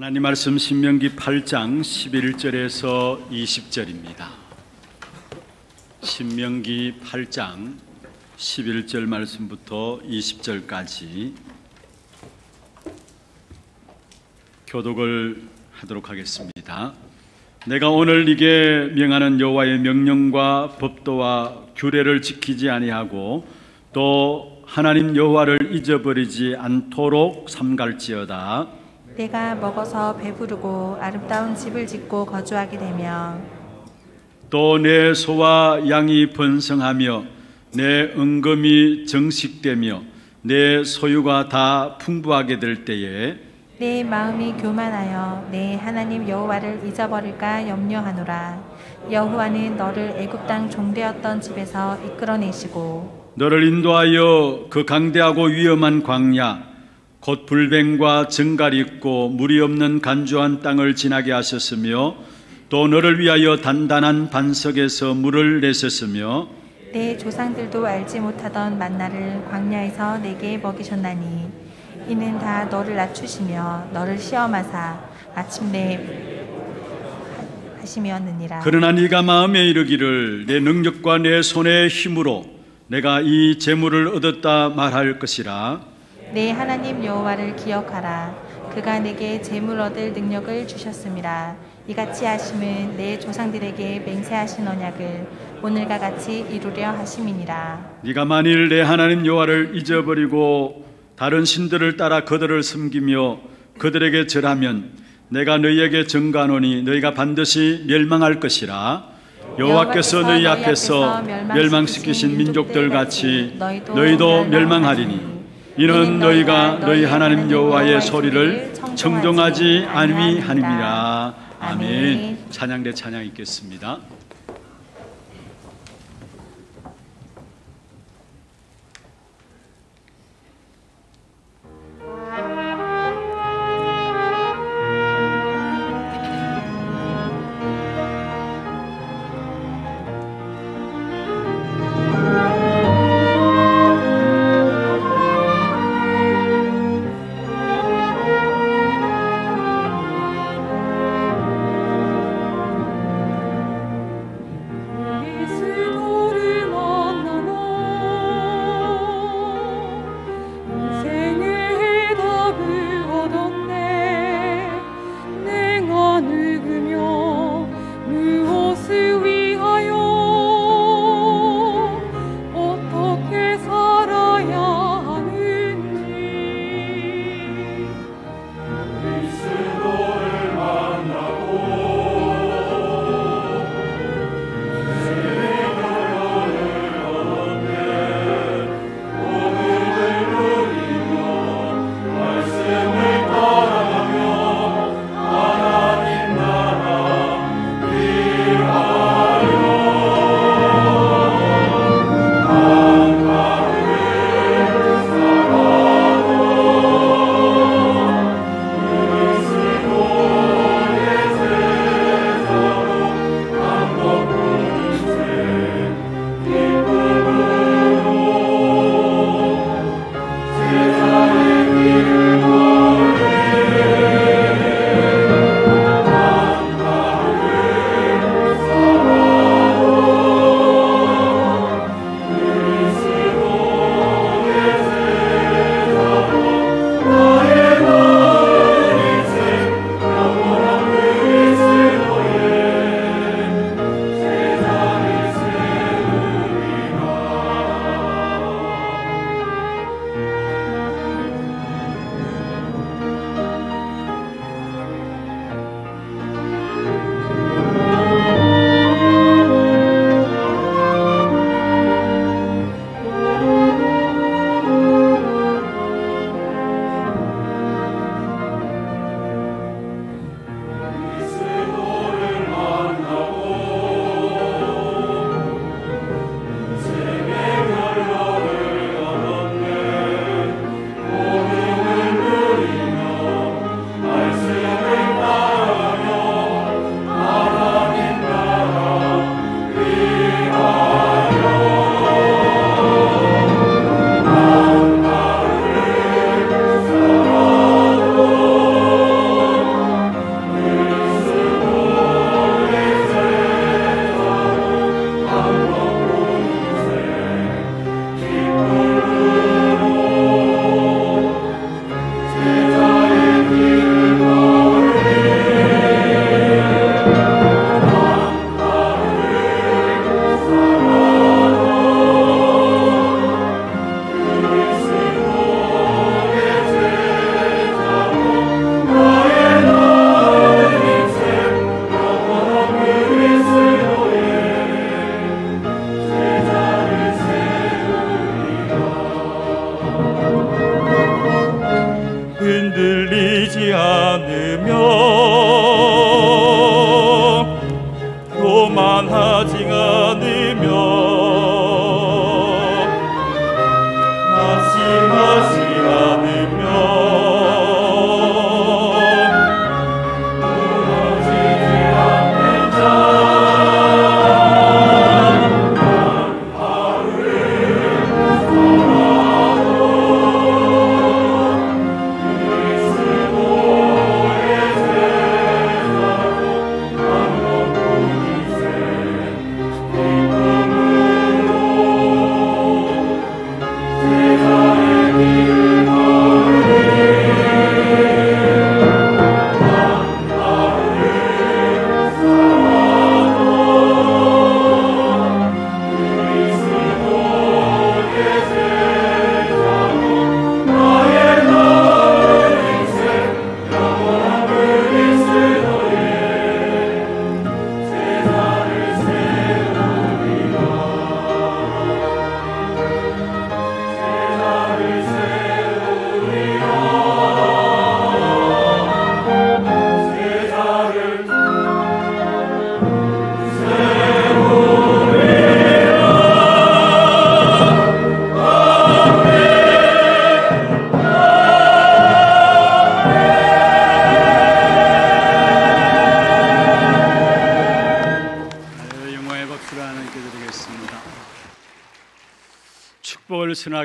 하나님 말씀 신명기 8장 11절에서 20절입니다. 신명기 8장 11절 말씀부터 20절까지 교독을 하도록 하겠습니다. 내가 오늘 네게 명하는 여호와의 명령과 법도와 규례를 지키지 아니하고 또 하나님 여호와를 잊어버리지 않도록 삼갈지어다 내가 먹어서 배부르고 아름다운 집을 짓고 거주하게 되며 또 내 소와 양이 번성하며 내 은금이 정식되며 내 소유가 다 풍부하게 될 때에 내 마음이 교만하여 내 하나님 여호와를 잊어버릴까 염려하노라 여호와는 너를 애굽 땅 종되었던 집에서 이끌어내시고 너를 인도하여 그 강대하고 위험한 광야 곧 불뱀과 증갈 있고 물이 없는 간주한 땅을 지나게 하셨으며 또 너를 위하여 단단한 반석에서 물을 내셨으며 내 조상들도 알지 못하던 만나를 광야에서 내게 먹이셨나니 이는 다 너를 낮추시며 너를 시험하사 마침내 하시며느니라 그러나 네가 마음에 이르기를 내 능력과 내 손의 힘으로 내가 이 재물을 얻었다 말할 것이라 내 하나님 여호와를 기억하라. 그가 내게 재물 얻을 능력을 주셨습니다. 이같이 하심은 내 조상들에게 맹세하신 언약을 오늘과 같이 이루려 하심이니라. 네가 만일 내 하나님 여호와를 잊어버리고 다른 신들을 따라 그들을 섬기며 그들에게 절하면 내가 너희에게 증가하노니 너희가 반드시 멸망할 것이라. 여호와께서 너희 앞에서 멸망시키신 민족들 같이 너희도 멸망하리니 이는 너희가 너희 하나님 여호와의 소리를 청종하지 아니하니라 아멘 찬양대 찬양 있겠습니다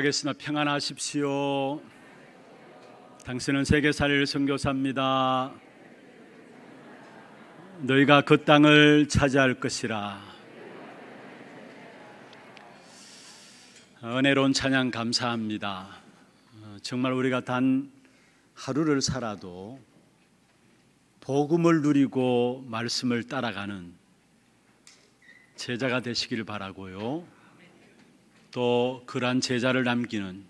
떠나겠으나 평안하십시오. 당신은 세계사를 선교사입니다. 너희가 그 땅을 차지할 것이라. 은혜로운 찬양 감사합니다. 어, 정말 우리가 단 하루를 살아도 복음을 누리고 말씀을 따라가는 제자가 되시길 바라고요. 또 그러한 제자를 남기는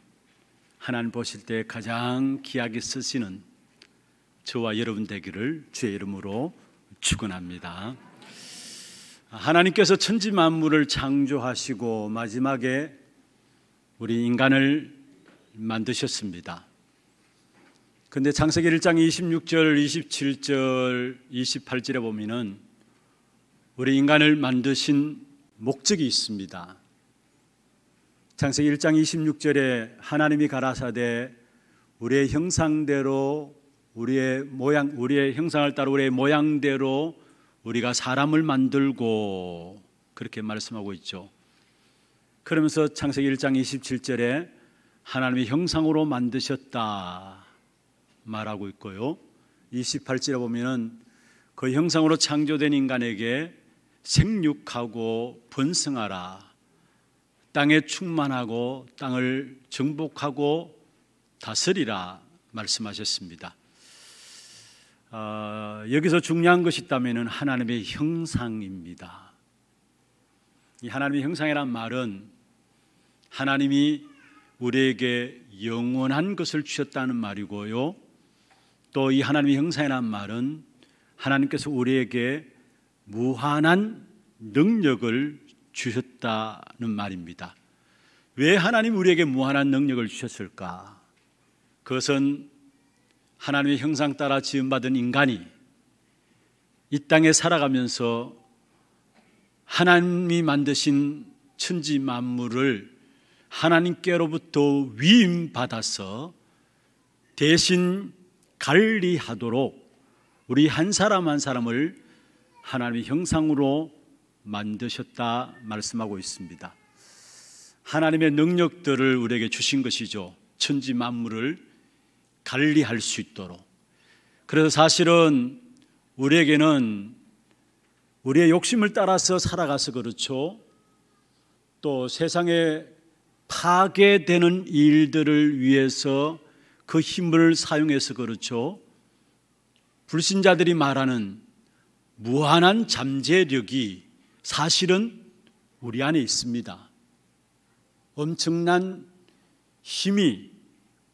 하나님 보실 때 가장 귀하게 쓰시는 저와 여러분 되기를 주의 이름으로 축원합니다. 하나님께서 천지 만물을 창조하시고 마지막에 우리 인간을 만드셨습니다. 근데 창세기 1장 26절, 27절, 28절에 보면은 우리 인간을 만드신 목적이 있습니다. 창세기 1장 26절에 하나님이 가라사대 우리의 형상대로 우리의 모양 우리의 형상을 따라 우리의 모양대로 우리가 사람을 만들고 그렇게 말씀하고 있죠. 그러면서 창세기 1장 27절에 하나님이 형상으로 만드셨다 말하고 있고요. 28절에 보면은 그 형상으로 창조된 인간에게 생육하고 번성하라 땅에 충만하고 땅을 정복하고 다스리라 말씀하셨습니다. 어, 여기서 중요한 것이 있다면 하나님의 형상입니다. 이 하나님의 형상이란 말은 하나님이 우리에게 영원한 것을 주셨다는 말이고요. 또 이 하나님의 형상이란 말은 하나님께서 우리에게 무한한 능력을 주셨다는 말입니다. 왜 하나님 우리에게 무한한 능력을 주셨을까? 그것은 하나님의 형상 따라 지음받은 인간이 이 땅에 살아가면서 하나님이 만드신 천지 만물을 하나님께로부터 위임받아서 대신 관리하도록 우리 한 사람 한 사람을 하나님의 형상으로 만드셨다 말씀하고 있습니다. 하나님의 능력들을 우리에게 주신 것이죠. 천지 만물을 관리할 수 있도록. 그래서 사실은 우리에게는 우리의 욕심을 따라서 살아가서 그렇죠. 또 세상에 파괴되는 일들을 위해서 그 힘을 사용해서 그렇죠. 불신자들이 말하는 무한한 잠재력이 사실은 우리 안에 있습니다. 엄청난 힘이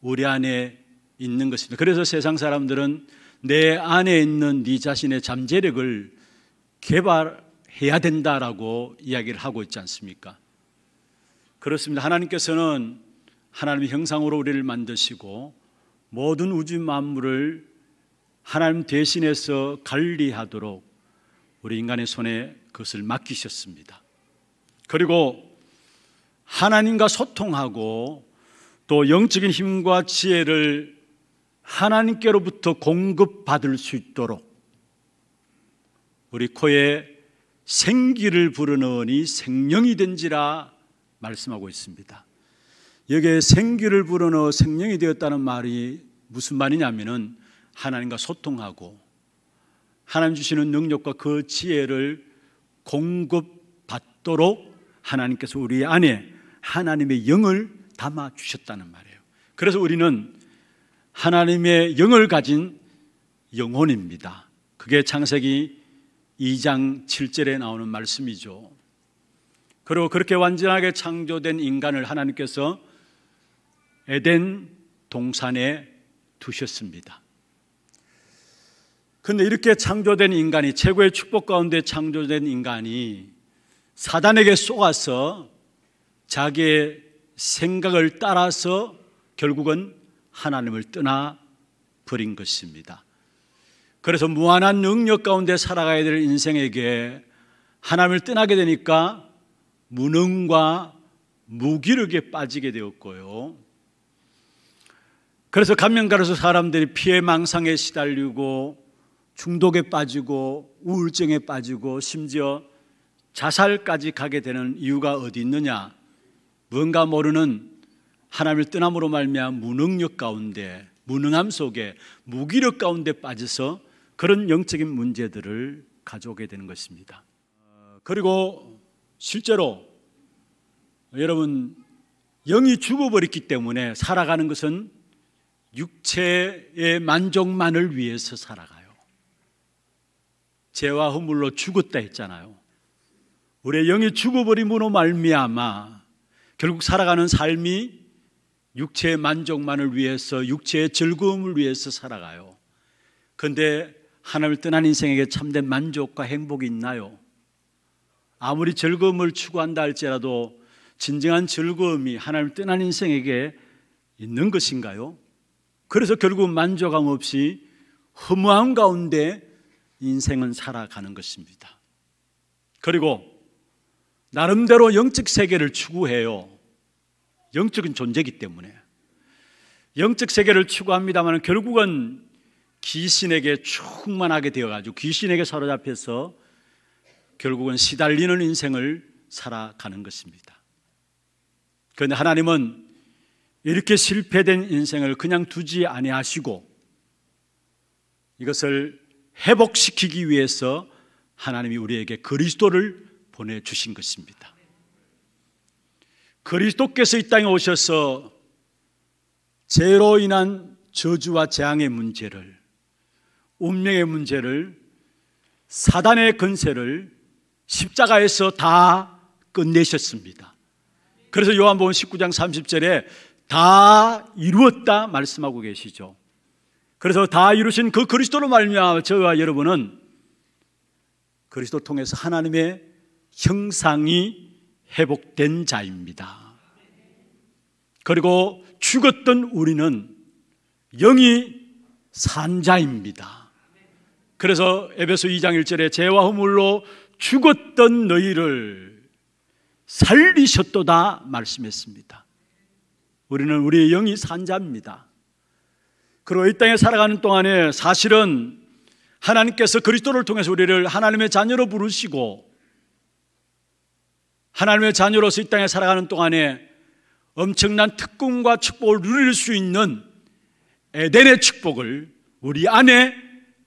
우리 안에 있는 것입니다. 그래서 세상 사람들은 내 안에 있는 네 자신의 잠재력을 개발해야 된다라고 이야기를 하고 있지 않습니까? 그렇습니다. 하나님께서는 하나님의 형상으로 우리를 만드시고 모든 우주 만물을 하나님 대신해서 관리하도록 우리 인간의 손에 그것을 맡기셨습니다. 그리고 하나님과 소통하고 또 영적인 힘과 지혜를 하나님께로부터 공급받을 수 있도록 우리 코에 생기를 불어넣니 생명이 된지라 말씀하고 있습니다. 여기에 생기를 불어넣 생명이 되었다는 말이 무슨 말이냐면은 하나님과 소통하고 하나님 주시는 능력과 그 지혜를 공급받도록 하나님께서 우리 안에 하나님의 영을 담아 주셨다는 말이에요. 그래서 우리는 하나님의 영을 가진 영혼입니다. 그게 창세기 2장 7절에 나오는 말씀이죠. 그리고 그렇게 완전하게 창조된 인간을 하나님께서 에덴 동산에 두셨습니다. 근데 이렇게 창조된 인간이 최고의 축복 가운데 창조된 인간이 사단에게 속아서 자기의 생각을 따라서 결국은 하나님을 떠나 버린 것입니다. 그래서 무한한 능력 가운데 살아가야 될 인생에게 하나님을 떠나게 되니까 무능과 무기력에 빠지게 되었고요. 그래서 감명가로서 사람들이 피해 망상에 시달리고 중독에 빠지고 우울증에 빠지고 심지어 자살까지 가게 되는 이유가 어디 있느냐? 뭔가 모르는 하나님을 떠남으로 말미암 무능력 가운데 무능함 속에 무기력 가운데 빠져서 그런 영적인 문제들을 가져오게 되는 것입니다. 그리고 실제로 여러분 영이 죽어버렸기 때문에 살아가는 것은 육체의 만족만을 위해서 살아가요. 죄와 허물로 죽었다 했잖아요. 우리의 영이 죽어버림으로 말미암아 결국 살아가는 삶이 육체의 만족만을 위해서 육체의 즐거움을 위해서 살아가요. 그런데 하나님을 떠난 인생에게 참된 만족과 행복이 있나요? 아무리 즐거움을 추구한다 할지라도 진정한 즐거움이 하나님을 떠난 인생에게 있는 것인가요? 그래서 결국 만족함 없이 허무함 가운데 인생은 살아가는 것입니다. 그리고 나름대로 영적 세계를 추구해요. 영적인 존재이기 때문에. 영적 세계를 추구합니다만 결국은 귀신에게 충만하게 되어가지고 귀신에게 사로잡혀서 결국은 시달리는 인생을 살아가는 것입니다. 그런데 하나님은 이렇게 실패된 인생을 그냥 두지 아니하시고 이것을 회복시키기 위해서 하나님이 우리에게 그리스도를 보내주신 것입니다. 그리스도께서 이 땅에 오셔서 죄로 인한 저주와 재앙의 문제를, 운명의 문제를, 사단의 근세를 십자가에서 다 끝내셨습니다. 그래서 요한복음 19장 30절에 다 이루었다 말씀하고 계시죠. 그래서 다 이루신 그 그리스도로 말미암아 저와 여러분은 그리스도 통해서 하나님의 형상이 회복된 자입니다. 그리고 죽었던 우리는 영이 산 자입니다. 그래서 에베소 2장 1절에 죄와 허물로 죽었던 너희를 살리셨도다 말씀했습니다. 우리는 우리의 영이 산 자입니다. 그리고 이 땅에 살아가는 동안에 사실은 하나님께서 그리스도를 통해서 우리를 하나님의 자녀로 부르시고 하나님의 자녀로서 이 땅에 살아가는 동안에 엄청난 특권과 축복을 누릴 수 있는 에덴의 축복을 우리 안에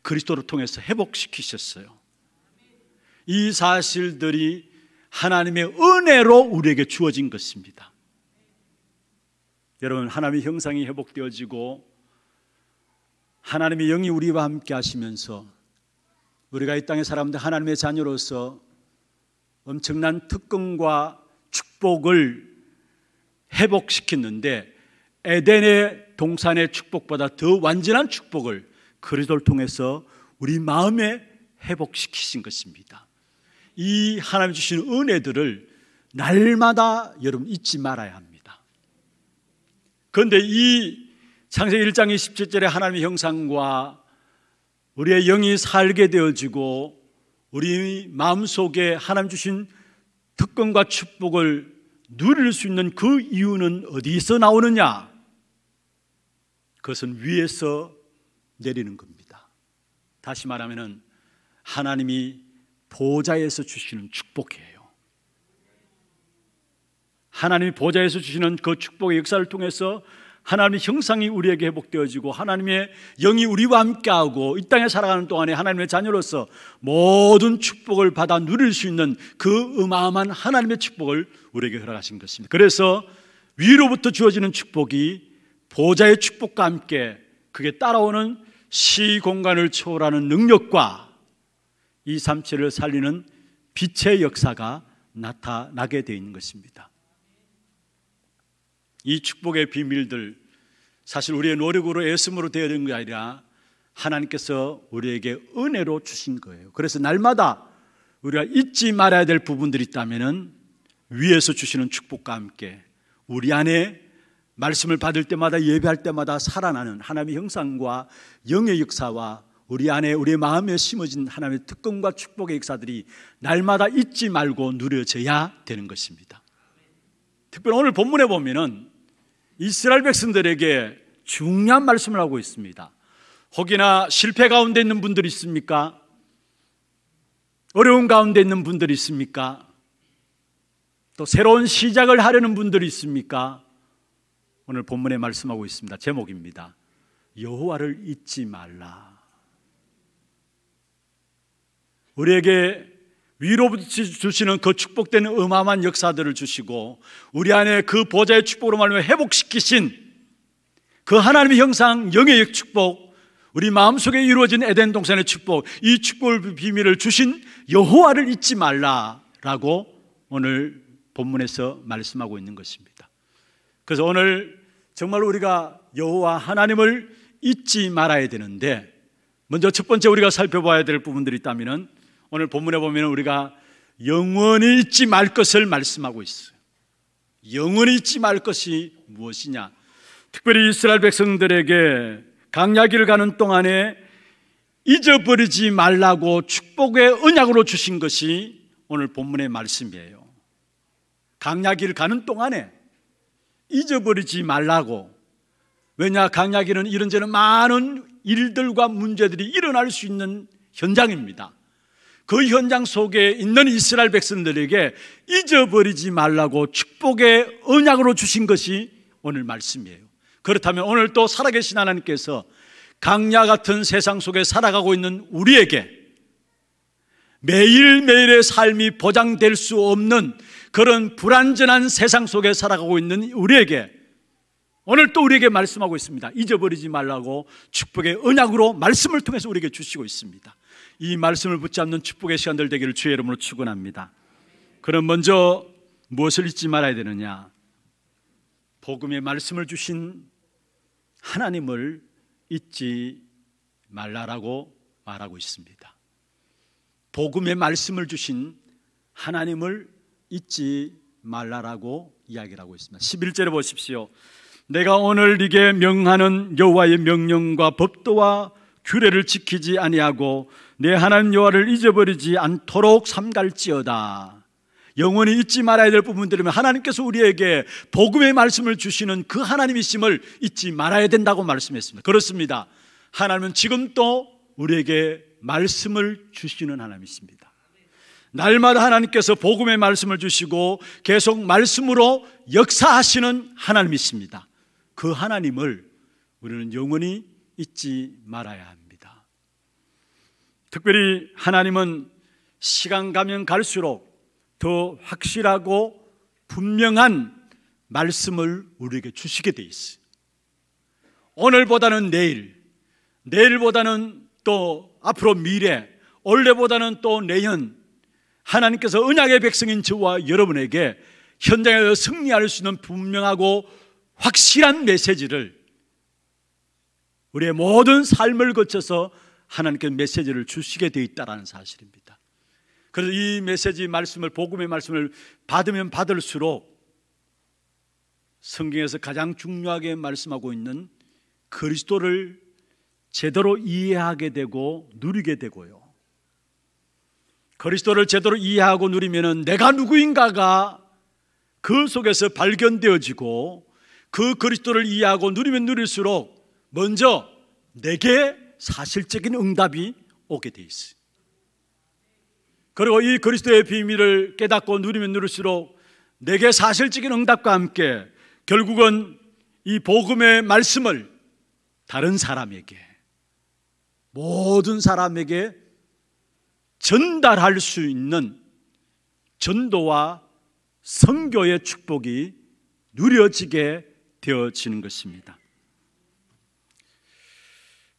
그리스도를 통해서 회복시키셨어요. 이 사실들이 하나님의 은혜로 우리에게 주어진 것입니다. 여러분, 하나님의 형상이 회복되어지고 하나님의 영이 우리와 함께 하시면서 우리가 이 땅의 사람들 하나님의 자녀로서 엄청난 특권과 축복을 회복시키는데 에덴의 동산의 축복보다 더 완전한 축복을 그리스도를 통해서 우리 마음에 회복시키신 것입니다. 이 하나님 주신 은혜들을 날마다 여러분 잊지 말아야 합니다. 그런데 이 창세기 1장 27절에 하나님의 형상과 우리의 영이 살게 되어지고 우리 마음속에 하나님 주신 특권과 축복을 누릴 수 있는 그 이유는 어디서 나오느냐? 그것은 위에서 내리는 겁니다. 다시 말하면 하나님이 보좌에서 주시는 축복이에요. 하나님이 보좌에서 주시는 그 축복의 역사를 통해서 하나님의 형상이 우리에게 회복되어지고 하나님의 영이 우리와 함께하고 이 땅에 살아가는 동안에 하나님의 자녀로서 모든 축복을 받아 누릴 수 있는 그 어마어마한 하나님의 축복을 우리에게 허락하신 것입니다. 그래서 위로부터 주어지는 축복이 보좌의 축복과 함께 그게 따라오는 시 공간을 초월하는 능력과 이 삼체를 살리는 빛의 역사가 나타나게 되어 있는 것입니다. 이 축복의 비밀들 사실 우리의 노력으로 애씀으로 되어 있는 게 아니라 하나님께서 우리에게 은혜로 주신 거예요. 그래서 날마다 우리가 잊지 말아야 될 부분들이 있다면은 위에서 주시는 축복과 함께 우리 안에 말씀을 받을 때마다 예배할 때마다 살아나는 하나님의 형상과 영의 역사와 우리 안에 우리의 마음에 심어진 하나님의 특권과 축복의 역사들이 날마다 잊지 말고 누려져야 되는 것입니다. 특별히 오늘 본문에 보면은 이스라엘 백성들에게 중요한 말씀을 하고 있습니다. 혹이나 실패 가운데 있는 분들 있습니까? 어려운 가운데 있는 분들 있습니까? 또 새로운 시작을 하려는 분들 있습니까? 오늘 본문에 말씀하고 있습니다. 제목입니다. 여호와를 잊지 말라. 우리에게 위로부터 주시는 그 축복된 음함한 역사들을 주시고 우리 안에 그 보좌의 축복으로 말하면 회복시키신 그 하나님의 형상 영의 축복 우리 마음속에 이루어진 에덴 동산의 축복 이 축복을 비밀을 주신 여호와를 잊지 말라라고 오늘 본문에서 말씀하고 있는 것입니다. 그래서 오늘 정말 우리가 여호와 하나님을 잊지 말아야 되는데 먼저 첫 번째 우리가 살펴봐야 될 부분들이 있다면은 오늘 본문에 보면 우리가 영원히 잊지 말 것을 말씀하고 있어요. 영원히 잊지 말 것이 무엇이냐? 특별히 이스라엘 백성들에게 강야기 가는 동안에 잊어버리지 말라고 축복의 언약으로 주신 것이 오늘 본문의 말씀이에요. 강야기 가는 동안에 잊어버리지 말라고. 왜냐, 강야기는 이런저런 많은 일들과 문제들이 일어날 수 있는 현장입니다. 그 현장 속에 있는 이스라엘 백성들에게 잊어버리지 말라고 축복의 언약으로 주신 것이 오늘 말씀이에요. 그렇다면 오늘 또 살아계신 하나님께서 강야 같은 세상 속에 살아가고 있는 우리에게 매일매일의 삶이 보장될 수 없는 그런 불안전한 세상 속에 살아가고 있는 우리에게 오늘 또 우리에게 말씀하고 있습니다. 잊어버리지 말라고 축복의 언약으로 말씀을 통해서 우리에게 주시고 있습니다. 이 말씀을 붙잡는 축복의 시간들 되기를 주의 이름으로 축원합니다. 그럼 먼저 무엇을 잊지 말아야 되느냐? 복음의 말씀을 주신 하나님을 잊지 말라라고 말하고 있습니다. 복음의 말씀을 주신 하나님을 잊지 말라라고 이야기를 하고 있습니다. 11절에 보십시오. 내가 오늘 네게 명하는 여호와의 명령과 법도와 규례를 지키지 아니하고 내 하나님 여호와를 잊어버리지 않도록 삼갈지어다. 영원히 잊지 말아야 될 부분들이면 하나님께서 우리에게 복음의 말씀을 주시는 그 하나님이심을 잊지 말아야 된다고 말씀했습니다. 그렇습니다. 하나님은 지금도 우리에게 말씀을 주시는 하나님이십니다. 날마다 하나님께서 복음의 말씀을 주시고 계속 말씀으로 역사하시는 하나님이십니다. 그 하나님을 우리는 영원히 잊지 말아야 합니다. 특별히 하나님은 시간 가면 갈수록 더 확실하고 분명한 말씀을 우리에게 주시게 돼 있어요. 오늘보다는 내일, 내일보다는 또 앞으로 미래, 올해보다는 또 내년, 하나님께서 은약의 백성인 저와 여러분에게 현장에서 승리할 수 있는 분명하고 확실한 메시지를 우리의 모든 삶을 거쳐서 하나님께 메시지를 주시게 되어 있다라는 사실입니다. 그래서 이 메시지 말씀을 복음의 말씀을 받으면 받을수록 성경에서 가장 중요하게 말씀하고 있는 그리스도를 제대로 이해하게 되고 누리게 되고요. 그리스도를 제대로 이해하고 누리면은 내가 누구인가가 그 속에서 발견되어지고 그 그리스도를 이해하고 누리면 누릴수록 먼저 내게 사실적인 응답이 오게 돼있어 그리고 이 그리스도의 비밀을 깨닫고 누리면 누릴수록 내게 사실적인 응답과 함께 결국은 이 복음의 말씀을 다른 사람에게 모든 사람에게 전달할 수 있는 전도와 선교의 축복이 누려지게 되어지는 것입니다.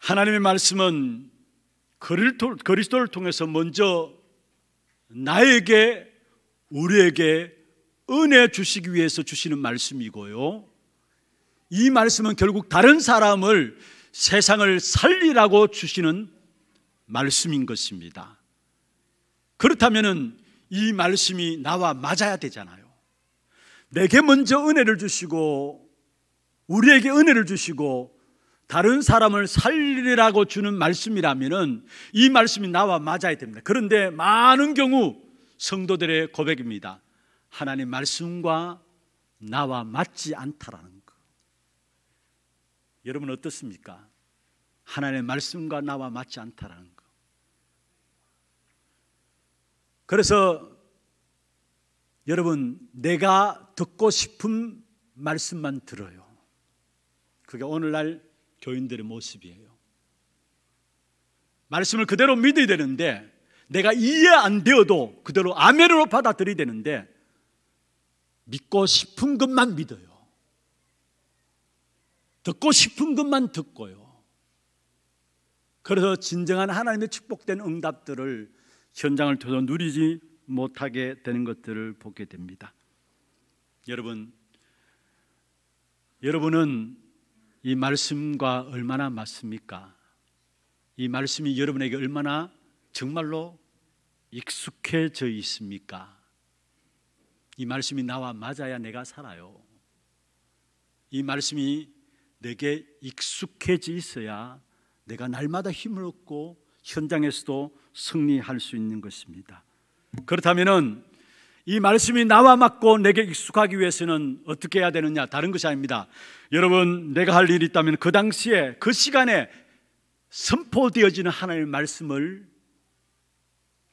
하나님의 말씀은 그리스도를 통해서 먼저 나에게 우리에게 은혜 주시기 위해서 주시는 말씀이고요. 이 말씀은 결국 다른 사람을 세상을 살리라고 주시는 말씀인 것입니다. 그렇다면은 이 말씀이 나와 맞아야 되잖아요. 내게 먼저 은혜를 주시고 우리에게 은혜를 주시고 다른 사람을 살리라고 주는 말씀이라면이 말씀이 나와 맞아야 됩니다. 그런데 많은 경우 성도들의 고백입니다. 하나님 말씀과 나와 맞지 않다라는 거. 여러분 어떻습니까? 하나님 말씀과 나와 맞지 않다라는 거. 그래서 여러분 내가 듣고 싶은 말씀만 들어요. 그게 오늘날 교인들의 모습이에요. 말씀을 그대로 믿어야 되는데 내가 이해 안 되어도 그대로 아멘으로 받아들여야 되는데 믿고 싶은 것만 믿어요. 듣고 싶은 것만 듣고요. 그래서 진정한 하나님의 축복된 응답들을 현장을 통해서 누리지 못하게 되는 것들을 보게 됩니다. 여러분, 여러분은 이 말씀과 얼마나 맞습니까? 이 말씀이 여러분에게 얼마나 정말로 익숙해져 있습니까? 이 말씀이 나와 맞아야 내가 살아요. 이 말씀이 내게 익숙해져 있어야 내가 날마다 힘을 얻고 현장에서도 승리할 수 있는 것입니다. 그렇다면은 이 말씀이 나와 맞고 내게 익숙하기 위해서는 어떻게 해야 되느냐? 다른 것이 아닙니다. 여러분, 내가 할 일이 있다면 그 당시에, 그 시간에 선포되어지는 하나님의 말씀을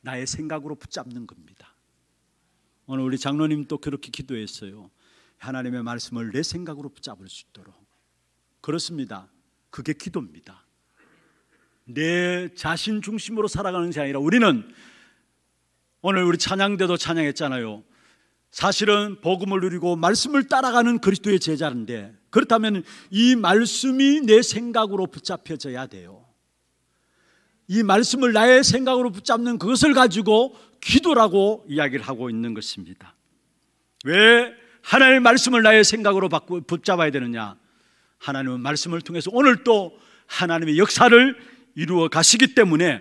나의 생각으로 붙잡는 겁니다. 오늘 우리 장로님도 그렇게 기도했어요. 하나님의 말씀을 내 생각으로 붙잡을 수 있도록. 그렇습니다. 그게 기도입니다. 내 자신 중심으로 살아가는 게 아니라 우리는 오늘 우리 찬양대도 찬양했잖아요. 사실은 복음을 누리고 말씀을 따라가는 그리스도의 제자인데 그렇다면 이 말씀이 내 생각으로 붙잡혀져야 돼요. 이 말씀을 나의 생각으로 붙잡는 그것을 가지고 기도라고 이야기를 하고 있는 것입니다. 왜 하나님의 말씀을 나의 생각으로 붙잡아야 되느냐? 하나님은 말씀을 통해서 오늘 또 하나님의 역사를 이루어 가시기 때문에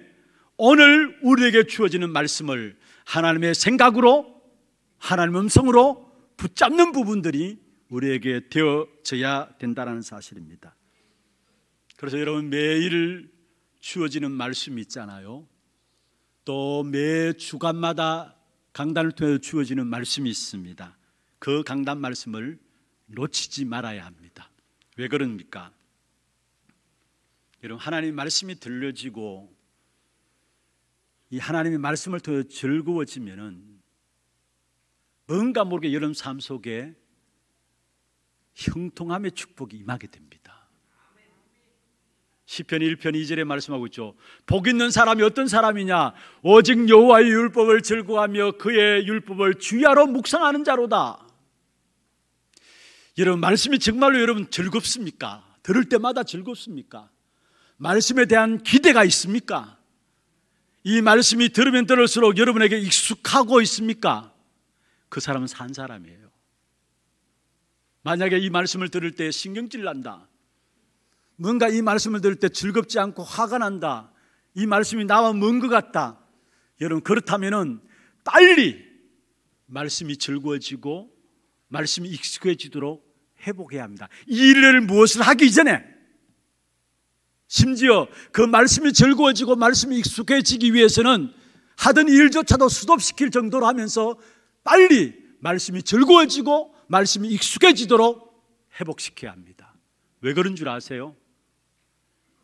오늘 우리에게 주어지는 말씀을 하나님의 생각으로 하나님의 음성으로 붙잡는 부분들이 우리에게 되어져야 된다는 사실입니다. 그래서 여러분 매일 주어지는 말씀이 있잖아요. 또 매 주간마다 강단을 통해 주어지는 말씀이 있습니다. 그 강단 말씀을 놓치지 말아야 합니다. 왜 그럽니까? 여러분 하나님 말씀이 들려지고 이 하나님의 말씀을 통해 즐거워지면은 뭔가 모르게 여름 삶 속에 형통함의 축복이 임하게 됩니다. 시편 1편 2절에 말씀하고 있죠. 복 있는 사람이 어떤 사람이냐? 오직 여호와의 율법을 즐거워하며 그의 율법을 주야로 묵상하는 자로다. 여러분 말씀이 정말로 여러분 즐겁습니까? 들을 때마다 즐겁습니까? 말씀에 대한 기대가 있습니까? 이 말씀이 들으면 들을수록 여러분에게 익숙하고 있습니까? 그 사람은 산 사람이에요. 만약에 이 말씀을 들을 때 신경질 난다. 뭔가 이 말씀을 들을 때 즐겁지 않고 화가 난다. 이 말씀이 나와 먼 것 같다. 여러분, 그렇다면 빨리 말씀이 즐거워지고 말씀이 익숙해지도록 회복해야 합니다. 이 일을 무엇을 하기 전에 심지어 그 말씀이 즐거워지고 말씀이 익숙해지기 위해서는 하던 일조차도 수톱시킬 정도로 하면서 빨리 말씀이 즐거워지고 말씀이 익숙해지도록 회복시켜야 합니다. 왜 그런 줄 아세요?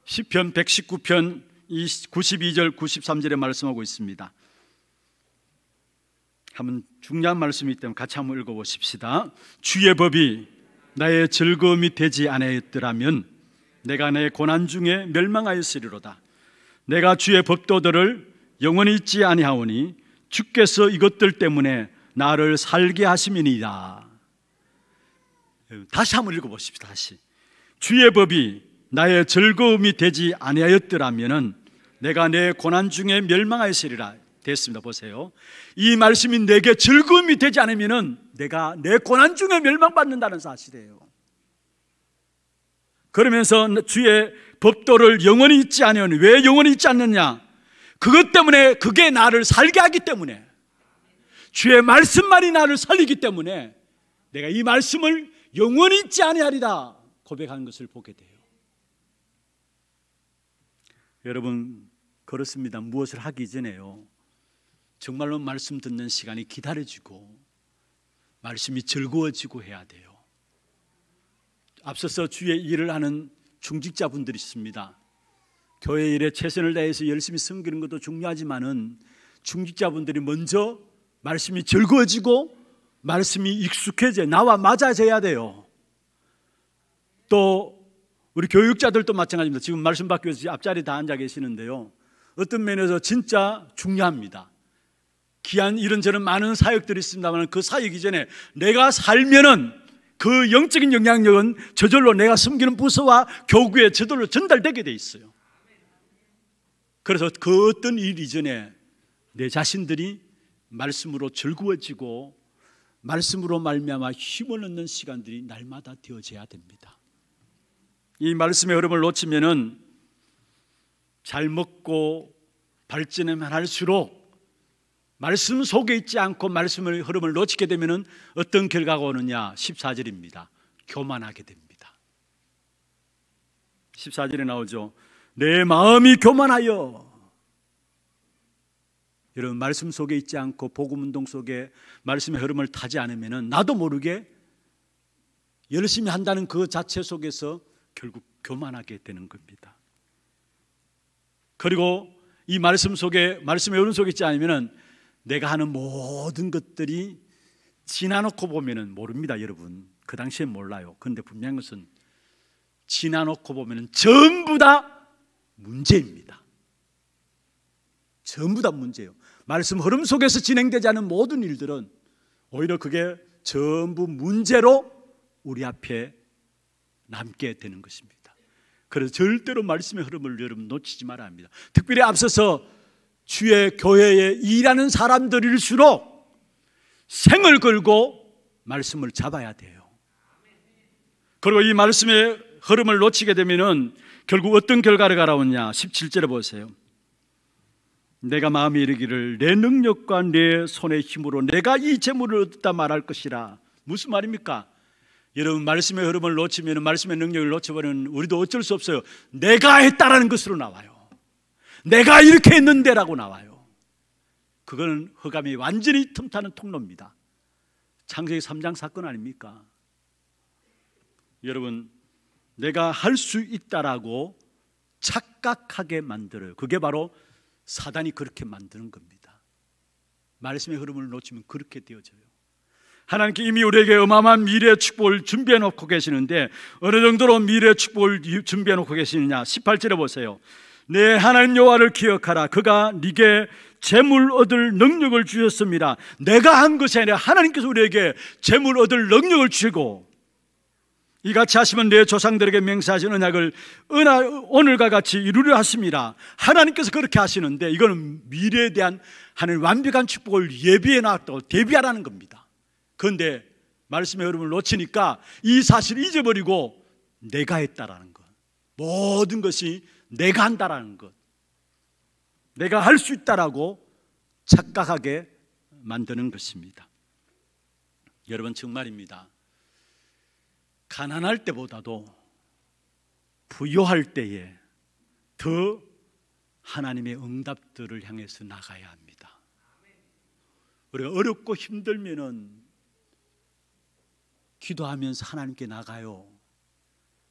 1 0편 119편 92절 93절에 말씀하고 있습니다. 한번 중요한 말씀이 있기 때문에 같이 한번 읽어 보십시다. 주의 법이 나의 즐거움이 되지 아니하더라면 내가 내 고난 중에 멸망하였으리로다. 내가 주의 법도들을 영원히 잊지 아니하오니 주께서 이것들 때문에 나를 살게 하심이니이다. 다시 한번 읽어보시다 다시 주의 법이 나의 즐거움이 되지 아니하였더라면은 내가 내 고난 중에 멸망하였으리라 됐습니다. 보세요. 이 말씀이 내게 즐거움이 되지 않으면은 내가 내 고난 중에 멸망받는다는 사실이에요. 그러면서 주의 법도를 영원히 잊지 않으니 왜 영원히 잊지 않느냐? 그것 때문에 그게 나를 살게 하기 때문에 주의 말씀만이 나를 살리기 때문에 내가 이 말씀을 영원히 잊지 아니하리라 고백하는 것을 보게 돼요. 여러분 그렇습니다. 무엇을 하기 전에요. 정말로 말씀 듣는 시간이 기다려지고 말씀이 즐거워지고 해야 돼요. 앞서서 주의 일을 하는 중직자분들이 있습니다. 교회 일에 최선을 다해서 열심히 섬기는 것도 중요하지만은 중직자분들이 먼저 말씀이 즐거워지고 말씀이 익숙해져 나와 맞아져야 돼요. 또 우리 교육자들도 마찬가지입니다. 지금 말씀 받기 위해서 앞자리 다 앉아 계시는데요. 어떤 면에서 진짜 중요합니다. 귀한 이런저런 많은 사역들이 있습니다만 그 사역 이전에 내가 살면은 그 영적인 영향력은 저절로 내가 숨기는 부서와 교구에 저절로 전달되게 돼 있어요. 그래서 그 어떤 일 이전에 내 자신들이 말씀으로 즐거워지고 말씀으로 말미암아 힘을 얻는 시간들이 날마다 되어져야 됩니다. 이 말씀의 흐름을 놓치면은 잘 먹고 발전에만 할수록 말씀 속에 있지 않고 말씀의 흐름을 놓치게 되면 어떤 결과가 오느냐? 14절입니다. 교만하게 됩니다. 14절에 나오죠. 내 마음이 교만하여 여러분 말씀 속에 있지 않고 복음 운동 속에 말씀의 흐름을 타지 않으면 나도 모르게 열심히 한다는 그 자체 속에서 결국 교만하게 되는 겁니다. 그리고 이 말씀 속에 말씀의 흐름 속에 있지 않으면 내가 하는 모든 것들이 지나놓고 보면은 모릅니다, 여러분. 그 당시에 몰라요. 그런데 분명한 것은 지나놓고 보면은 전부 다 문제입니다. 전부 다 문제예요. 말씀 흐름 속에서 진행되지 않은 모든 일들은 오히려 그게 전부 문제로 우리 앞에 남게 되는 것입니다. 그래서 절대로 말씀의 흐름을 여러분 놓치지 말아야 합니다. 특별히 앞서서 주의 교회에 일하는 사람들일수록 생을 걸고 말씀을 잡아야 돼요. 그리고 이 말씀의 흐름을 놓치게 되면은 결국 어떤 결과를 가라오냐 17절에 보세요. 내가 마음에 이르기를 내 능력과 내 손의 힘으로 내가 이 재물을 얻다 말할 것이라. 무슨 말입니까? 여러분 말씀의 흐름을 놓치면 말씀의 능력을 놓쳐버리면 우리도 어쩔 수 없어요. 내가 했다라는 것으로 나와요. 내가 이렇게 했는데라고 나와요. 그거 허감이 완전히 틈타는 통로입니다. 창세기 3장 사건 아닙니까? 여러분, 내가 할 수 있다라고 착각하게 만들어요. 그게 바로 사단이 그렇게 만드는 겁니다. 말씀의 흐름을 놓치면 그렇게 되어져요. 하나님께 이미 우리에게 어마어마한 미래의 축복을 준비해 놓고 계시는데 어느 정도로 미래의 축복을 준비해 놓고 계시느냐? 18절에 보세요. 내 하나님 여호와를 기억하라. 그가 네게 재물 얻을 능력을 주셨습니다. 내가 한 것이 아니라 하나님께서 우리에게 재물 얻을 능력을 주시고 이같이 하시면 내 조상들에게 맹세하신 언약을 오늘과 같이 이루려 하십니다. 하나님께서 그렇게 하시는데 이거는 미래에 대한 하늘 완벽한 축복을 예비해 놨다고 대비하라는 겁니다. 그런데 말씀의 흐름을 놓치니까 이 사실을 잊어버리고 내가 했다라는 것. 모든 것이 내가 한다라는 것, 내가 할 수 있다라고 착각하게 만드는 것입니다. 여러분 정말입니다. 가난할 때보다도 부여할 때에 더 하나님의 응답들을 향해서 나가야 합니다. 우리가 어렵고 힘들면은 기도하면서 하나님께 나가요.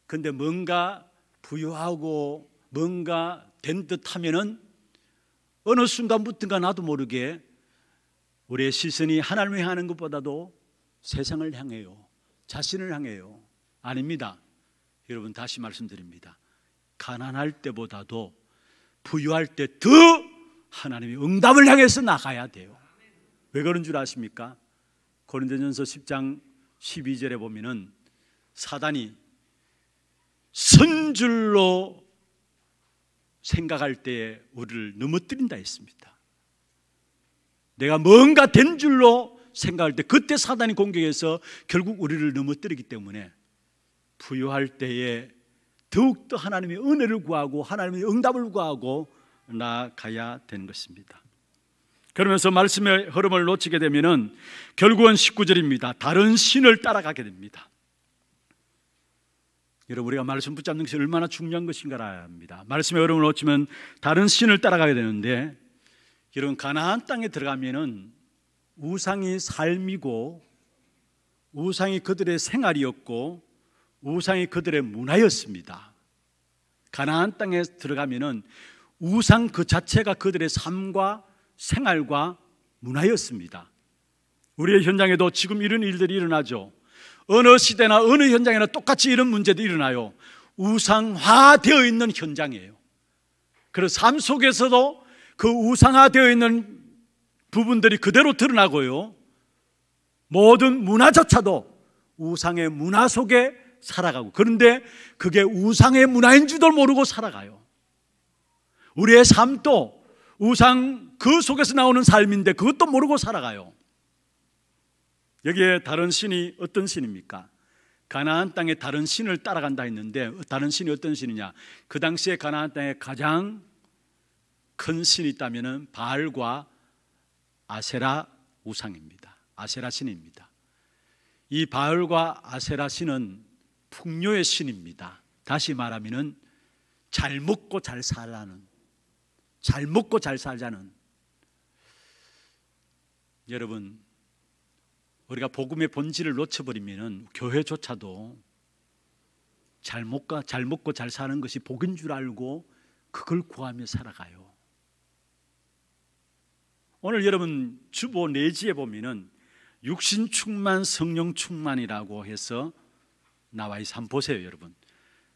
근데 뭔가 부여하고 뭔가 된 듯하면은 어느 순간부터가 나도 모르게 우리의 시선이 하나님을 향하는 것보다도 세상을 향해요. 자신을 향해요. 아닙니다. 여러분 다시 말씀드립니다. 가난할 때보다도 부유할 때 더하나님이 응답을 향해서 나가야 돼요. 왜 그런 줄 아십니까? 고린도전서 10장 12절에 보면은 사단이 선줄로 생각할 때에 우리를 넘어뜨린다 했습니다. 내가 뭔가 된 줄로 생각할 때 그때 사단이 공격해서 결국 우리를 넘어뜨리기 때문에 부유할 때에 더욱더 하나님의 은혜를 구하고 하나님의 응답을 구하고 나아가야 되는 것입니다. 그러면서 말씀의 흐름을 놓치게 되면 결국은 19절입니다. 다른 신을 따라가게 됩니다. 여러분 우리가 말씀 붙잡는 것이 얼마나 중요한 것인가를 압니다. 말씀의 흐름을 놓치면 다른 신을 따라가게 되는데 여러분 가나안 땅에 들어가면은 우상이 삶이고 우상이 그들의 생활이었고 우상이 그들의 문화였습니다. 가나안 땅에 들어가면은 우상 그 자체가 그들의 삶과 생활과 문화였습니다. 우리의 현장에도 지금 이런 일들이 일어나죠. 어느 시대나 어느 현장이나 똑같이 이런 문제도 일어나요. 우상화되어 있는 현장이에요. 그래서 삶 속에서도 그 우상화되어 있는 부분들이 그대로 드러나고요. 모든 문화조차도 우상의 문화 속에 살아가고 그런데 그게 우상의 문화인 줄도 모르고 살아가요. 우리의 삶도 우상 그 속에서 나오는 삶인데 그것도 모르고 살아가요. 여기에 다른 신이 어떤 신입니까? 가나안 땅에 다른 신을 따라간다 했는데 다른 신이 어떤 신이냐? 그 당시에 가나안 땅에 가장 큰 신이 있다면은 바알과 아세라 우상입니다. 아세라 신입니다. 이 바알과 아세라 신은 풍요의 신입니다. 다시 말하면은 잘 먹고 잘 살라는 잘 먹고 잘 살자는 여러분 우리가 복음의 본질을 놓쳐버리면 교회조차도 잘 먹고 잘 먹고 잘 사는 것이 복인 줄 알고 그걸 구하며 살아가요. 오늘 여러분 주보 내지에 보면은 육신 충만 성령 충만이라고 해서 나와 있어 한 보세요, 여러분.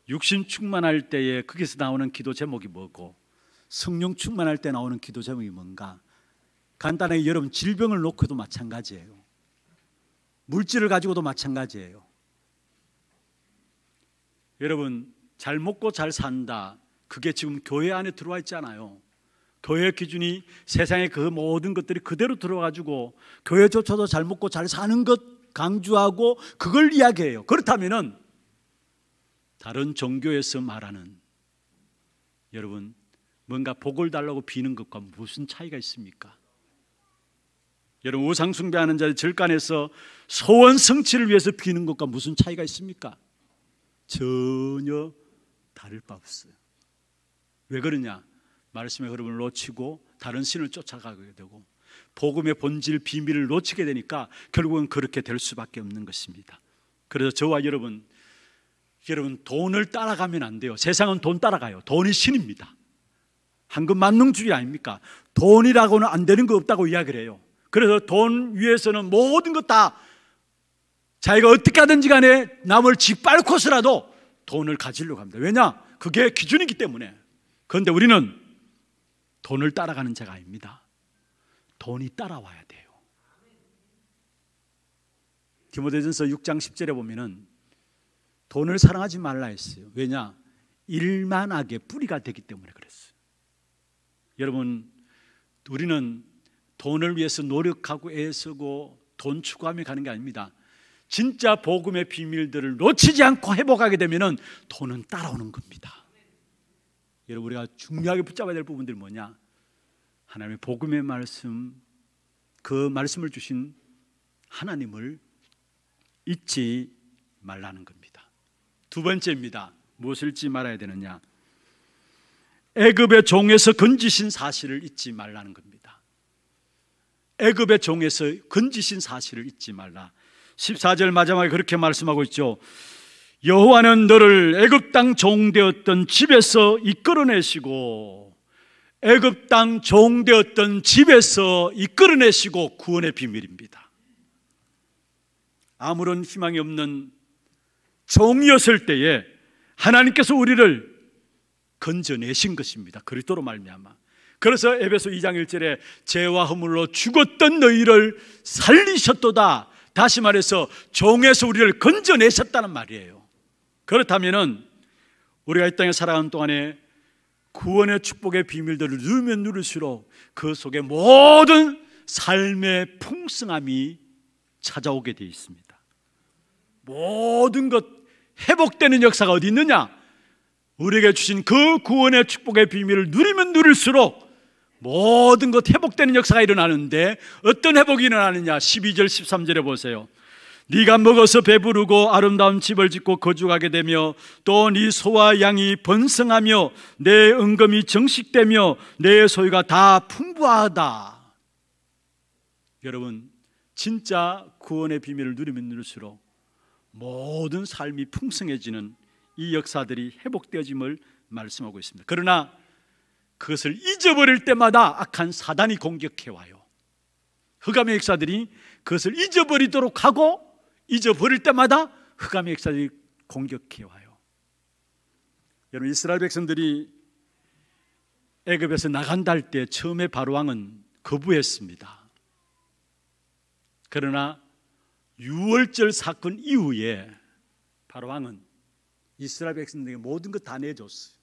육신 충만할 때에 거기서 나오는 기도 제목이 뭐고 성령 충만할 때 나오는 기도 제목이 뭔가 간단하게 여러분 질병을 놓고도 마찬가지예요. 물질을 가지고도 마찬가지예요. 여러분, 잘 먹고 잘 산다. 그게 지금 교회 안에 들어와 있잖아요. 교회 기준이 세상의 그 모든 것들이 그대로 들어가지고 교회조차도 잘 먹고 잘 사는 것 강조하고 그걸 이야기해요. 그렇다면은 다른 종교에서 말하는 여러분 뭔가 복을 달라고 비는 것과 무슨 차이가 있습니까? 여러분 우상 숭배하는 자를 절간해서 소원 성취를 위해서 피는 것과 무슨 차이가 있습니까? 전혀 다를 바 없어요. 왜 그러냐? 말씀의 흐름을 놓치고 다른 신을 쫓아가게 되고 복음의 본질 비밀을 놓치게 되니까 결국은 그렇게 될 수밖에 없는 것입니다. 그래서 저와 여러분 여러분 돈을 따라가면 안 돼요. 세상은 돈 따라가요. 돈이 신입니다. 한금 만능주의 아닙니까? 돈이라고는 안 되는 거 없다고 이야기를 해요. 그래서 돈 위에서는 모든 것 다 자기가 어떻게 하든지 간에 남을 짓밟고서라도 돈을 가지려고 합니다. 왜냐? 그게 기준이기 때문에. 그런데 우리는 돈을 따라가는 자가 아닙니다. 돈이 따라와야 돼요. 디모데전서 6장 10절에 보면은 돈을 사랑하지 말라 했어요. 왜냐? 일만하게 뿌리가 되기 때문에 그랬어요. 여러분, 우리는 돈을 위해서 노력하고 애쓰고 돈 추구하며 가는 게 아닙니다. 진짜 복음의 비밀들을 놓치지 않고 회복하게 되면 돈은 따라오는 겁니다. 여러분 우리가 중요하게 붙잡아야 될 부분들이 뭐냐? 하나님의 복음의 말씀 그 말씀을 주신 하나님을 잊지 말라는 겁니다. 두 번째입니다. 무엇을 잊지 말아야 되느냐? 애굽의 종에서 건지신 사실을 잊지 말라는 겁니다. 애굽의 종에서 건지신 사실을 잊지 말라. 14절 마지막에 그렇게 말씀하고 있죠. 여호와는 너를 애굽 땅 종되었던 집에서 이끌어내시고 애굽 땅 종되었던 집에서 이끌어내시고 구원의 비밀입니다. 아무런 희망이 없는 종이었을 때에 하나님께서 우리를 건져내신 것입니다. 그리스도로 말미암아. 그래서 에베소 2장 1절에 죄와 허물로 죽었던 너희를 살리셨도다. 다시 말해서 종에서 우리를 건져내셨다는 말이에요. 그렇다면은 우리가 이 땅에 살아가는 동안에 구원의 축복의 비밀들을 누르면 누를수록 그 속에 모든 삶의 풍성함이 찾아오게 되어 있습니다. 모든 것 회복되는 역사가 어디 있느냐? 우리에게 주신 그 구원의 축복의 비밀을 누리면 누릴수록 모든 것 회복되는 역사가 일어나는데 어떤 회복이 일어나느냐 12절 13절에 보세요 네가 먹어서 배부르고 아름다운 집을 짓고 거주하게 되며 또 네 소와 양이 번성하며 내 은금이 정식되며 내 소유가 다 풍부하다 여러분 진짜 구원의 비밀을 누리면 누릴수록 모든 삶이 풍성해지는 이 역사들이 회복되어짐을 말씀하고 있습니다 그러나 그것을 잊어버릴 때마다 악한 사단이 공격해 와요. 흑암의 역사들이 그것을 잊어버리도록 하고 잊어버릴 때마다 흑암의 역사들이 공격해 와요. 여러분 이스라엘 백성들이 애굽에서 나간다 할때 처음에 바로 왕은 거부했습니다. 그러나 6월절 사건 이후에 바로 왕은 이스라엘 백성들에게 모든 것 다 내줬어요.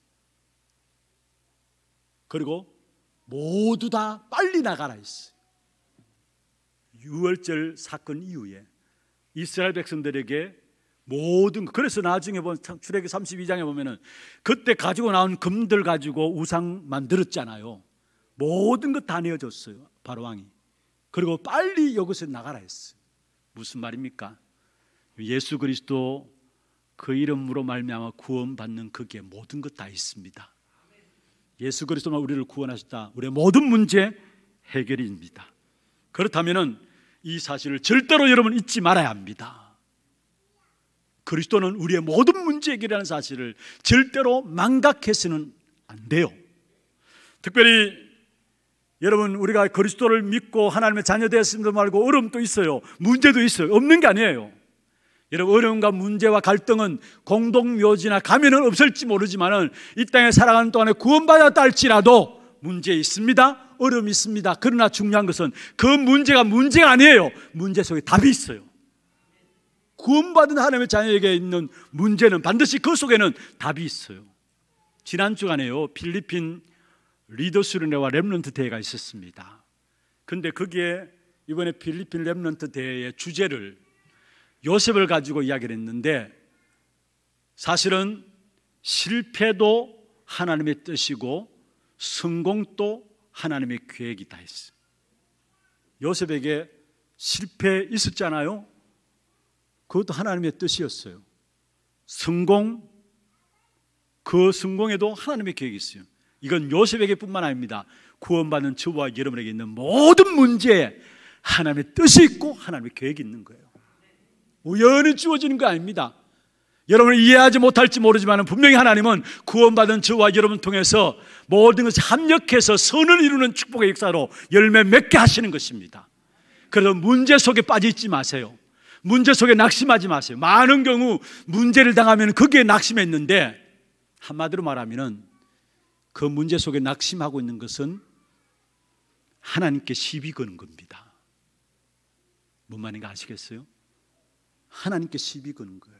그리고 모두 다 빨리 나가라 했어요. 6월절 사건 이후에 이스라엘 백성들에게 모든 그래서 나중에 본 출애기 32장에 보면은 그때 가지고 나온 금들 가지고 우상 만들었잖아요. 모든 것 다 내어줬어요. 바로 왕이. 그리고 빨리 여기서 나가라 했어요. 무슨 말입니까? 예수 그리스도 그 이름으로 말미암아 구원받는 그게 모든 것 다 있습니다. 예수 그리스도만 우리를 구원하셨다. 우리의 모든 문제 해결입니다. 그렇다면은 이 사실을 절대로 여러분 잊지 말아야 합니다. 그리스도는 우리의 모든 문제 해결이라는 사실을 절대로 망각해서는 안 돼요. 특별히 여러분 우리가 그리스도를 믿고 하나님의 자녀 되었음도 말고 어려움도 있어요. 문제도 있어요. 없는 게 아니에요. 여러분 어려움과 문제와 갈등은 공동묘지나 가면은 없을지 모르지만이 땅에 살아가는 동안에 구원받았다 할지라도 문제 있습니다. 어려움이 있습니다. 그러나 중요한 것은 그 문제가 문제가 아니에요. 문제 속에 답이 있어요. 구원받은 하나님의 자녀에게 있는 문제는 반드시 그 속에는 답이 있어요. 지난 주간에요. 필리핀 리더 수련회와 랩런트 대회가 있었습니다. 근데 거기에 이번에 필리핀 랩런트 대회의 주제를 요셉을 가지고 이야기를 했는데 사실은 실패도 하나님의 뜻이고 성공도 하나님의 계획이 다했어요 요셉에게 실패 있었잖아요. 그것도 하나님의 뜻이었어요. 성공 그 성공에도 하나님의 계획이 있어요. 이건 요셉에게뿐만 아닙니다. 구원받는 저와 여러분에게 있는 모든 문제에 하나님의 뜻이 있고 하나님의 계획이 있는 거예요. 우연히 주어지는 거 아닙니다. 여러분이 이해하지 못할지 모르지만 분명히 하나님은 구원받은 저와 여러분 통해서 모든 것을 합력해서 선을 이루는 축복의 역사로 열매 맺게 하시는 것입니다. 그래서 문제 속에 빠지지 마세요. 문제 속에 낙심하지 마세요. 많은 경우 문제를 당하면 거기에 낙심했는데 한마디로 말하면그 문제 속에 낙심하고 있는 것은 하나님께 시비 거는 겁니다. 뭔 말인가 아시겠어요? 하나님께 시비 거는 거예요.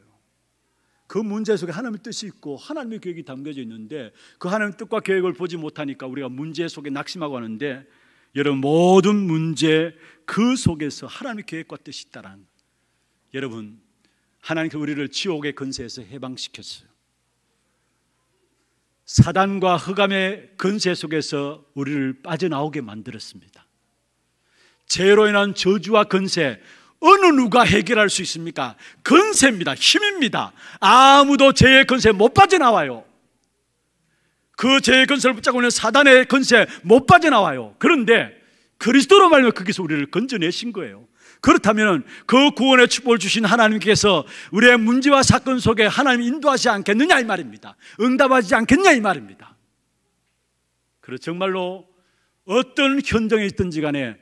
그 문제 속에 하나님의 뜻이 있고 하나님의 계획이 담겨져 있는데 그 하나님의 뜻과 계획을 보지 못하니까 우리가 문제 속에 낙심하고 하는데 여러분 모든 문제 그 속에서 하나님의 계획과 뜻이 있다라 여러분 하나님께서 우리를 지옥의 근세에서 해방시켰어요. 사단과 흑암의 근세 속에서 우리를 빠져나오게 만들었습니다. 죄로 인한 저주와 근세, 어느 누가 해결할 수 있습니까? 근세입니다. 힘입니다. 아무도 죄의 근세 못 빠져나와요. 그 죄의 근세를 붙잡고 있는 사단의 근세 못 빠져나와요. 그런데 그리스도로 말미 거기서 우리를 건져내신 거예요. 그렇다면 그 구원의 축복을 주신 하나님께서 우리의 문제와 사건 속에 하나님 인도하지 않겠느냐 이 말입니다. 응답하지 않겠냐 이 말입니다. 그래서 정말로 어떤 현장에 있든지 간에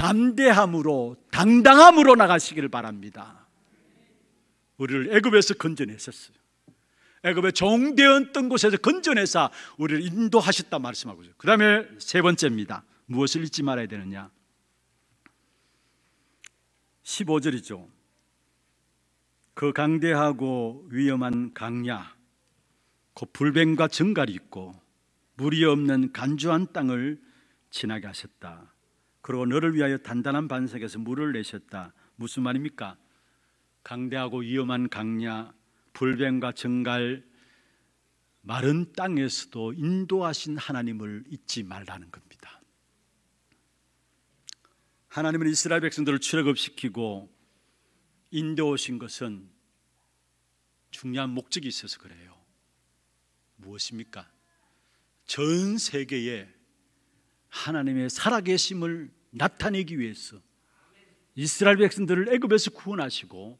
담대함으로 당당함으로 나가시기를 바랍니다. 우리를 애굽에서 건져냈었어요. 애굽의 종대원 뜬 곳에서 건져내사 우리를 인도하셨다 말씀하고 있어요. 그다음에 세 번째입니다. 무엇을 잊지 말아야 되느냐? 15절이죠. 그 강대하고 위험한 강야 곧 불뱀과 정갈이 있고 물이 없는 간주한 땅을 지나게 하셨다. 그러고 너를 위하여 단단한 반석에서 물을 내셨다. 무슨 말입니까? 강대하고 위험한 강야, 불뱀과 정갈, 마른 땅에서도 인도하신 하나님을 잊지 말라는 겁니다. 하나님은 이스라엘 백성들을 출애굽시키고 인도하신 것은 중요한 목적이 있어서 그래요. 무엇입니까? 전 세계에 하나님의 살아계심을 나타내기 위해서 이스라엘 백성들을 애굽에서 구원하시고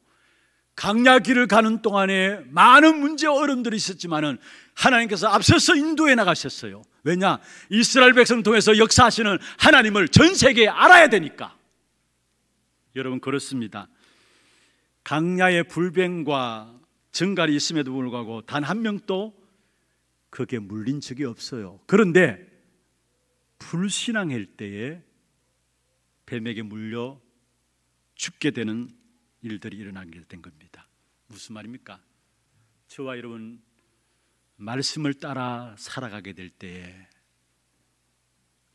강야길을 가는 동안에 많은 문제 어른들이 있었지만은 하나님께서 앞서서 인도해 나가셨어요. 왜냐? 이스라엘 백성 통해서 역사하시는 하나님을 전 세계에 알아야 되니까. 여러분 그렇습니다. 강야의 불뱅과 증갈이 있음에도 불구하고 단 한 명도 그게 물린 적이 없어요. 그런데 불신앙일 때에 뱀에게 물려 죽게 되는 일들이 일어나게 된 겁니다. 무슨 말입니까? 저와 여러분 말씀을 따라 살아가게 될 때에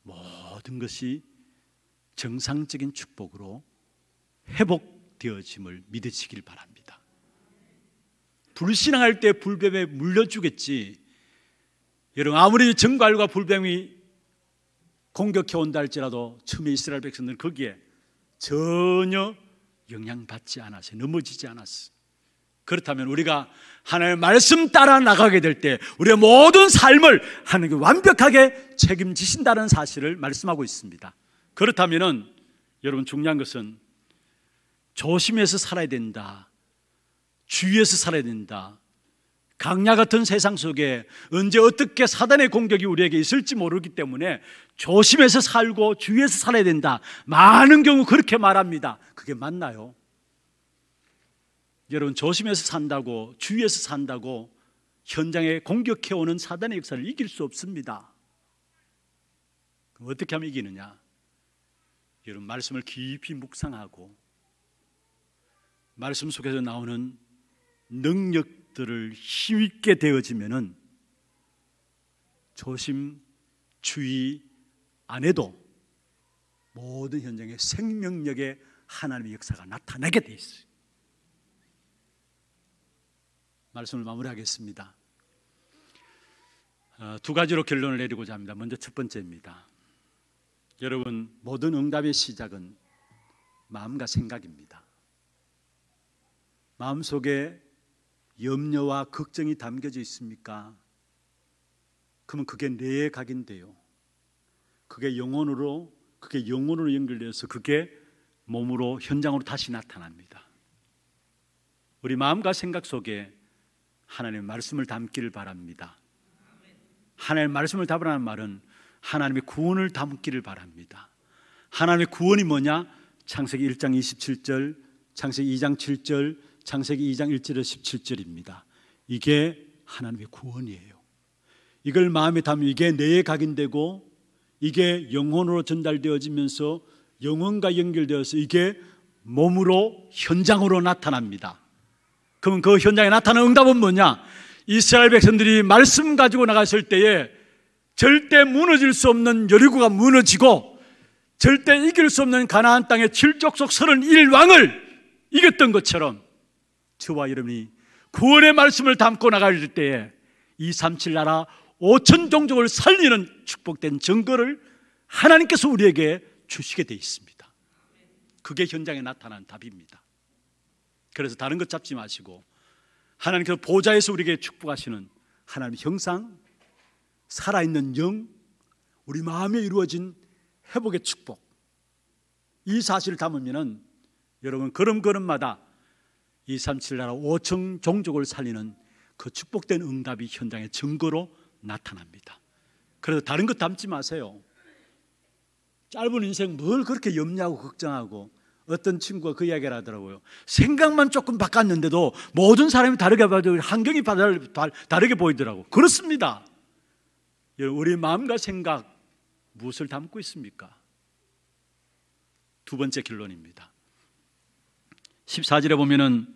모든 것이 정상적인 축복으로 회복되어짐을 믿으시길 바랍니다. 불신앙할 때 불뱀에 물려주겠지. 여러분 아무리 정갈과 불뱀이 공격해 온다 할지라도 처음에 이스라엘 백성들은 거기에 전혀 영향받지 않았어요. 넘어지지 않았어요. 그렇다면 우리가 하나님의 말씀 따라 나가게 될 때 우리의 모든 삶을 하나님께 완벽하게 책임지신다는 사실을 말씀하고 있습니다. 그렇다면 여러분 중요한 것은 조심해서 살아야 된다. 주위에서 살아야 된다. 강야 같은 세상 속에 언제 어떻게 사단의 공격이 우리에게 있을지 모르기 때문에 조심해서 살고 주위에서 살아야 된다. 많은 경우 그렇게 말합니다. 그게 맞나요? 여러분, 조심해서 산다고, 주위에서 산다고 현장에 공격해오는 사단의 역사를 이길 수 없습니다. 어떻게 하면 이기느냐? 여러분, 말씀을 깊이 묵상하고, 말씀 속에서 나오는 능력 것들을 힘있게 되어지면은 조심, 주의 안 해도 모든 현장에 생명력의 하나님의 역사가 나타나게 돼 있어요. 말씀을 마무리하겠습니다. 어, 두 가지로 결론을 내리고자 합니다. 먼저 첫 번째입니다. 여러분 모든 응답의 시작은 마음과 생각입니다. 마음속에 염려와 걱정이 담겨져 있습니까? 그러면 그게 뇌의 각인데요. 그게 영혼으로, 그게 영혼으로 연결돼서 그게 몸으로 현장으로 다시 나타납니다. 우리 마음과 생각 속에 하나님의 말씀을 담기를 바랍니다. 하나님의 말씀을 담으라는 말은 하나님의 구원을 담기를 바랍니다. 하나님의 구원이 뭐냐? 창세기 1장 27절, 창세기 2장 7절, 창세기 2장 1절에서 17절입니다. 이게 하나님의 구원이에요. 이걸 마음에 담으면 이게 뇌에 각인되고 이게 영혼으로 전달되어지면서 영혼과 연결되어서 이게 몸으로 현장으로 나타납니다. 그럼 그 현장에 나타나는 응답은 뭐냐? 이스라엘 백성들이 말씀 가지고 나갔을 때에 절대 무너질 수 없는 여리고가 무너지고 절대 이길 수 없는 가나안 땅의 칠족 속 31왕을 이겼던 것처럼 저와 여러분이 구원의 말씀을 담고 나갈 때에 이 삼칠 나라 5천 종족을 살리는 축복된 증거를 하나님께서 우리에게 주시게 돼 있습니다. 그게 현장에 나타난 답입니다. 그래서 다른 것 잡지 마시고 하나님께서 보좌에서 우리에게 축복하시는 하나님의 형상, 살아있는 영, 우리 마음에 이루어진 회복의 축복 이 사실을 담으면 여러분 걸음걸음마다 237 나라 5층 종족을 살리는 그 축복된 응답이 현장의 증거로 나타납니다. 그래서 다른 것 담지 마세요. 짧은 인생 뭘 그렇게 염려하고 걱정하고 어떤 친구가 그 이야기를 하더라고요. 생각만 조금 바꿨는데도 모든 사람이 다르게 봐도 환경이 다르게 보이더라고. 그렇습니다. 우리 마음과 생각 무엇을 담고 있습니까? 두 번째 결론입니다. 14절에 보면은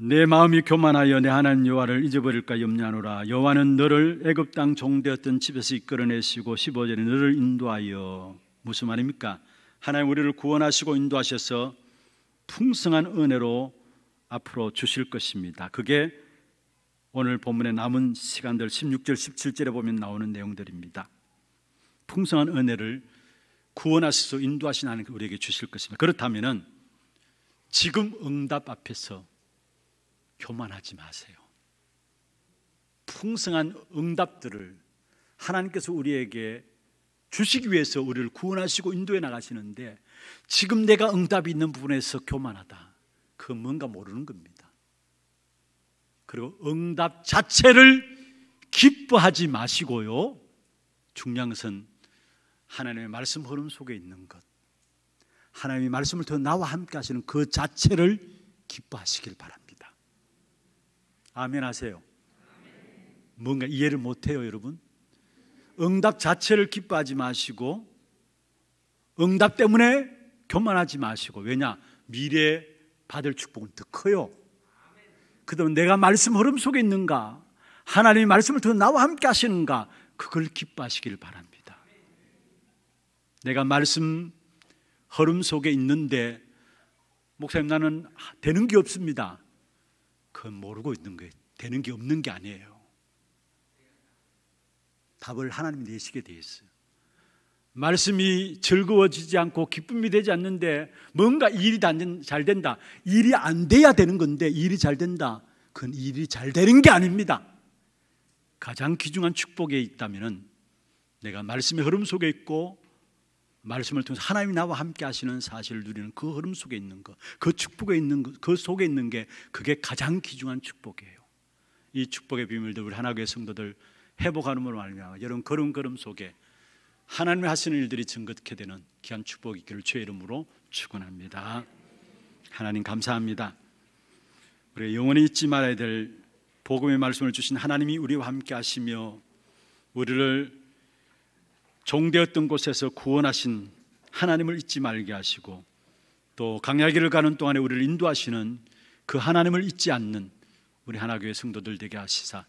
내 마음이 교만하여 내 하나님 여호와를 잊어버릴까 염려하노라 여호와는 너를 애굽 땅 종되었던 집에서 이끌어내시고 15절에 너를 인도하여 무슨 말입니까? 하나님 우리를 구원하시고 인도하셔서 풍성한 은혜로 앞으로 주실 것입니다. 그게 오늘 본문에 남은 시간들 16절 17절에 보면 나오는 내용들입니다. 풍성한 은혜를 구원하셔서 인도하신 하나님 우리에게 주실 것입니다. 그렇다면은 지금 응답 앞에서 교만하지 마세요. 풍성한 응답들을 하나님께서 우리에게 주시기 위해서 우리를 구원하시고 인도해 나가시는데 지금 내가 응답이 있는 부분에서 교만하다. 그 뭔가 모르는 겁니다. 그리고 응답 자체를 기뻐하지 마시고요. 중요한 것은 하나님의 말씀 흐름 속에 있는 것. 하나님의 말씀을 통해 나와 함께 하시는 그 자체를 기뻐하시길 바랍니다. 아멘 하세요. 뭔가 이해를 못해요, 여러분. 응답 자체를 기뻐하지 마시고, 응답 때문에 교만하지 마시고, 왜냐? 미래에 받을 축복은 더 커요. 그다음 내가 말씀 흐름 속에 있는가? 하나님 말씀을 더 나와 함께 하시는가? 그걸 기뻐하시길 바랍니다. 내가 말씀 흐름 속에 있는데, 목사님 나는 되는 게 없습니다. 그건 모르고 있는 게 되는 게 없는 게 아니에요. 답을 하나님 내시게 돼 있어요. 말씀이 즐거워지지 않고 기쁨이 되지 않는데 뭔가 일이 잘 된다. 일이 안 돼야 되는 건데 일이 잘 된다. 그건 일이 잘 되는 게 아닙니다. 가장 귀중한 축복에 있다면 내가 말씀의 흐름 속에 있고 말씀을 통해서 하나님이 나와 함께 하시는 사실을 누리는 그 흐름 속에 있는 것, 그 축복에 있는 것, 그 속에 있는 게 그게 가장 귀중한 축복이에요. 이 축복의 비밀들 우리 하나교회 성도들 회복하는으 말미암아 여러분 걸음걸음 속에 하나님의 하시는 일들이 증거케 되는 귀한 축복이 있기를 주의 이름으로 축원합니다. 하나님 감사합니다. 우리 영원히 잊지 말아야 될 복음의 말씀을 주신 하나님이 우리와 함께 하시며 우리를 종되었던 곳에서 구원하신 하나님을 잊지 말게 하시고 또 강야길을 가는 동안에 우리를 인도하시는 그 하나님을 잊지 않는 우리 하나교회 성도들 되게 하시사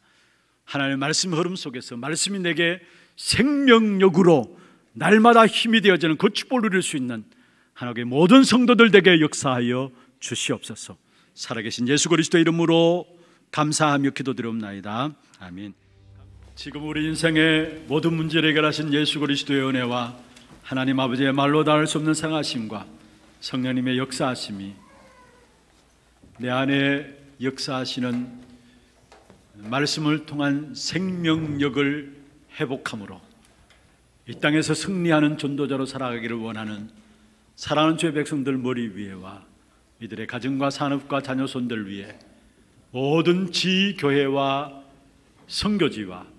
하나님의 말씀 흐름 속에서 말씀이 내게 생명력으로 날마다 힘이 되어지는 거축복을 그 누릴 수 있는 하나님의 모든 성도들 되게 역사하여 주시옵소서. 살아계신 예수 그리스도 이름으로 감사하며 기도드리옵나이다. 아멘. 지금 우리 인생의 모든 문제를 해결하신 예수 그리스도의 은혜와 하나님 아버지의 말로 닿을 수 없는 상하심과 성령님의 역사하심이 내 안에 역사하시는 말씀을 통한 생명력을 회복함으로 이 땅에서 승리하는 전도자로 살아가기를 원하는 사랑하는 주의 백성들 머리 위에와 이들의 가정과 산업과 자녀손들 위에 모든 지교회와 성교지와